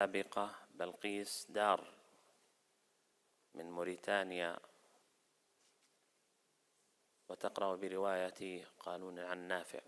سابقة بلقيس دار من موريتانيا وتقرأ برواية قانون عن نافع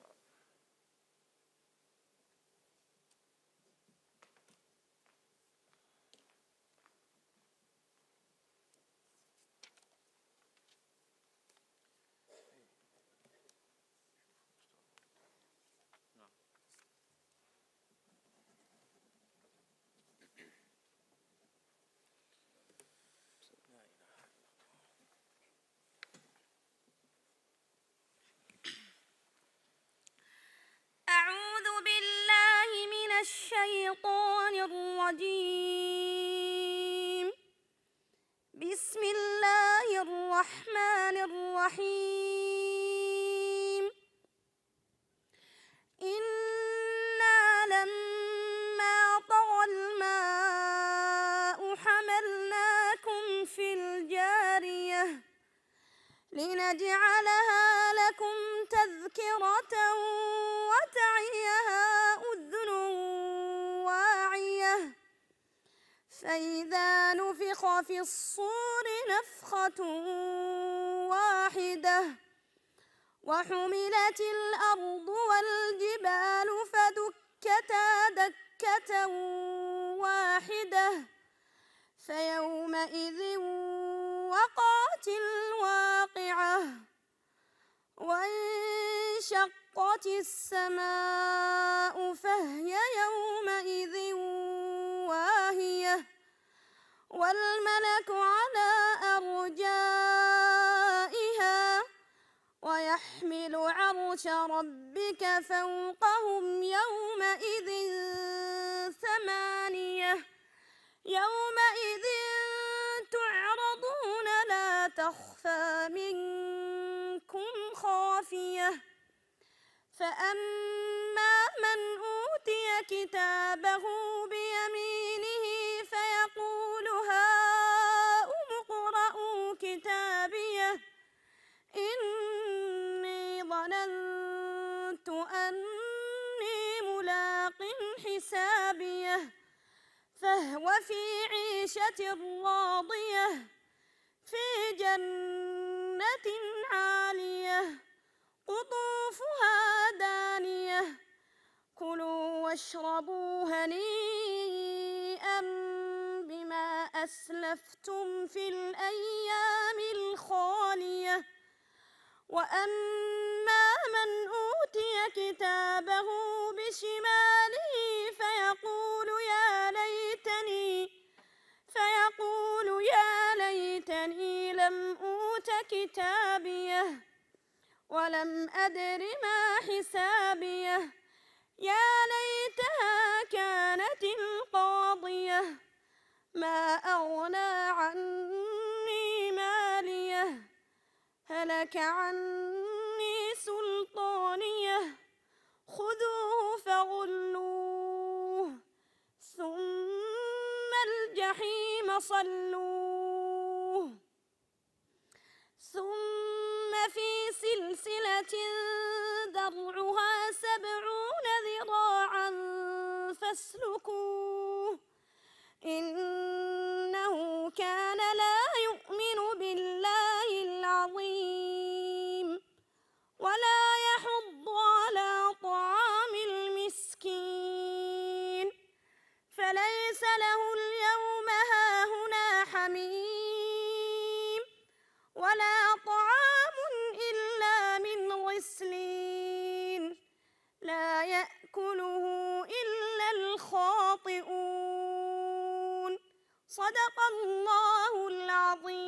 الرجيم بسم الله الرحمن الرحيم إنا لما طغى الماء حملناكم في الجارية لنجعلها لكم تذكرة وتعيها فإذا نفخ في الصور نفخة واحدة وحملت الأرض والجبال فدكتا دكة واحدة فيومئذ وقعت الواقعة وانشقت السماء فهي يومئذ والملك على أرجائها ويحمل عرش ربك فوقهم يومئذ ثمانية يومئذ تعرضون لا تخفى منكم خافية فأما من أوتي كتابه كتابيه إني ظننت أني ملاق حسابيه فهو في عيشة راضية في جنة عالية قطوفها دانية كلوا واشربوا هنيئا بما أسلفتم في الأيام وأما من أوتي كتابه بشماله فيقول يا ليتني فيقول يا ليتني لم أوت كتابيه ولم أدر ما حسابيه يا ليتها كانت القاضية ما لك عني سلطانيه خذوه فغلوه ثم الجحيم صلوه ثم في سلسلة ذرعها سبعون ذراعا فاسلكوه ليس له اليوم هاهنا حميم ولا طعام إلا من غسلين لا يأكله إلا الخاطئون صدق الله العظيم